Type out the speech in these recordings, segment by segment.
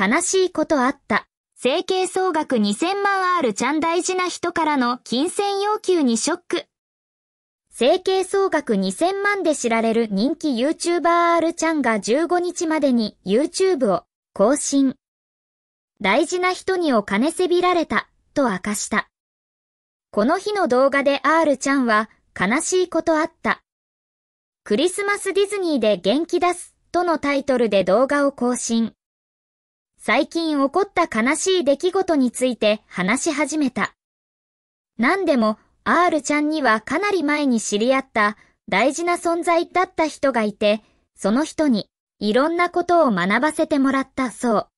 悲しいことあった。整形総額2000万あるちゃん大事な人からの金銭要求にショック。整形総額2000万で知られる人気 YouTuber R ちゃんが15日までに YouTube を更新。大事な人にお金せびられた、と明かした。この日の動画で R ちゃんは悲しいことあった。クリスマスディズニーで元気出すとのタイトルで動画を更新。最近起こった悲しい出来事について話し始めた。何でも R ちゃんにはかなり前に知り合った大事な存在だった人がいて、その人にいろんなことを学ばせてもらったそう。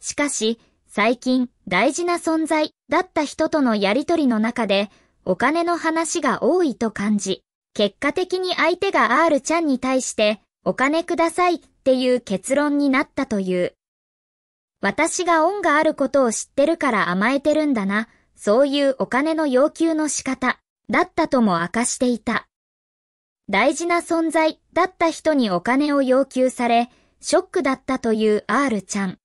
しかし、最近大事な存在だった人とのやりとりの中でお金の話が多いと感じ、結果的に相手が R ちゃんに対してお金くださいっていう結論になったという。私が恩があることを知ってるから甘えてるんだな、そういうお金の要求の仕方、だったとも明かしていた。大事な存在だった人にお金を要求され、ショックだったという R ちゃん。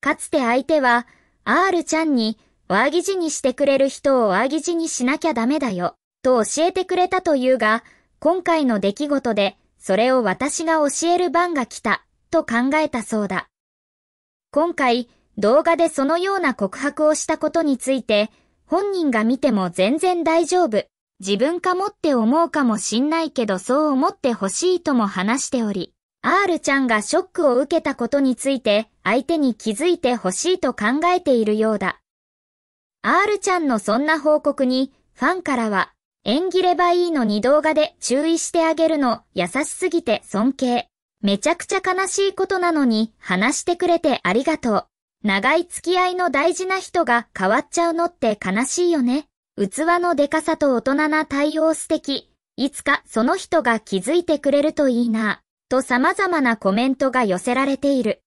かつて相手は、R ちゃんに、ワーギジにしてくれる人をワーギジにしなきゃダメだよ、と教えてくれたというが、今回の出来事で、それを私が教える番が来た、と考えたそうだ。今回動画でそのような告白をしたことについて、本人が見ても全然大丈夫。自分かもって思うかもしんないけどそう思ってほしいとも話しており、R ちゃんがショックを受けたことについて相手に気づいてほしいと考えているようだ。R ちゃんのそんな報告にファンからは演技ればいいのに動画で注意してあげるの優しすぎて尊敬。めちゃくちゃ悲しいことなのに話してくれてありがとう。長い付き合いの大事な人が変わっちゃうのって悲しいよね。器のでかさと大人な対応素敵。いつかその人が気づいてくれるといいな。と様々なコメントが寄せられている。